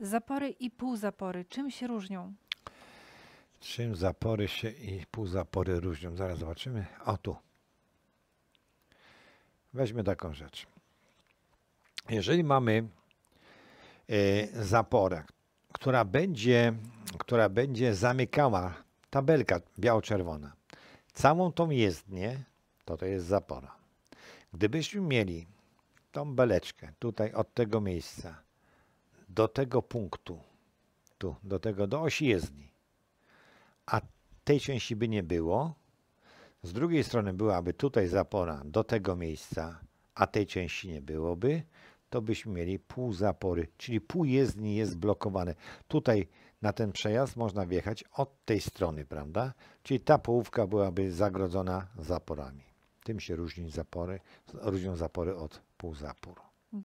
Zapory i półzapory, czym się różnią? Czym zapory się i półzapory różnią? Zaraz zobaczymy. O tu. Weźmy taką rzecz. Jeżeli mamy e, zaporę, która będzie, która będzie zamykała tabelka biało-czerwona, całą tą jezdnię, to to jest zapora. Gdybyśmy mieli tą beleczkę tutaj od tego miejsca, do tego punktu, tu, do tego, do osi jezdni, a tej części by nie było, z drugiej strony byłaby tutaj zapora do tego miejsca, a tej części nie byłoby, to byśmy mieli pół zapory, czyli pół jezdni jest blokowane. Tutaj na ten przejazd można wjechać od tej strony, prawda? Czyli ta połówka byłaby zagrodzona zaporami. Tym się różni zapory, różnią zapory od półzapór.